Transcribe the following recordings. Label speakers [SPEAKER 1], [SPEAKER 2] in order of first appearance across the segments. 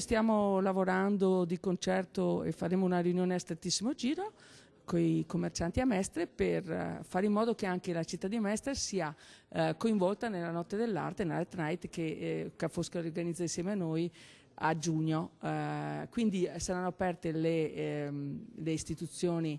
[SPEAKER 1] Stiamo lavorando di concerto e faremo una riunione a strettissimo giro con i commercianti a Mestre per eh, fare in modo che anche la città di Mestre sia eh, coinvolta nella notte dell'arte, nella Night che eh, Cafosca organizza insieme a noi a giugno. quindi saranno aperte le, ehm, le istituzioni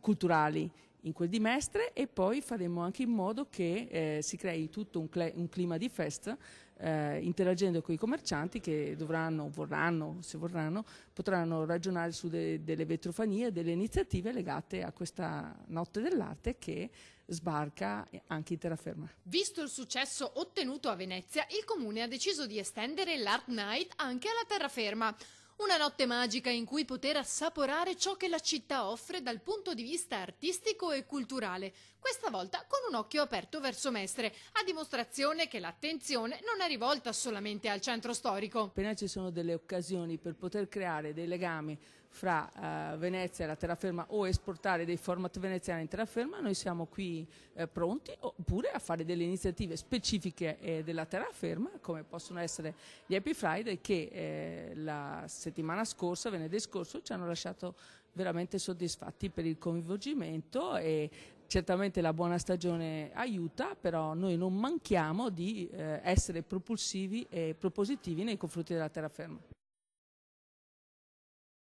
[SPEAKER 1] culturali in quel dimestre e poi faremo anche in modo che eh, si crei tutto un, un clima di fest eh, interagendo con i commercianti che dovranno, vorranno, se vorranno, potranno ragionare su de delle vetrofanie, delle iniziative legate a questa notte dell'arte che sbarca anche in terraferma.
[SPEAKER 2] Visto il successo ottenuto a Venezia, il comune ha deciso di estendere l'Art Night anche alla terraferma. Una notte magica in cui poter assaporare ciò che la città offre dal punto di vista artistico e culturale, questa volta con un occhio aperto verso Mestre, a dimostrazione che l'attenzione non è rivolta solamente al centro storico. Appena ci sono delle occasioni per poter creare dei legami fra eh, Venezia e la
[SPEAKER 1] terraferma o esportare dei format veneziani in terraferma, noi siamo qui eh, pronti oppure a fare delle iniziative specifiche eh, della terraferma come possono essere gli Happy Friday che eh, la settimana scorsa, venerdì scorso, ci hanno lasciato veramente soddisfatti per il coinvolgimento e certamente la buona stagione aiuta, però noi non manchiamo di eh, essere propulsivi e propositivi nei confronti della terraferma.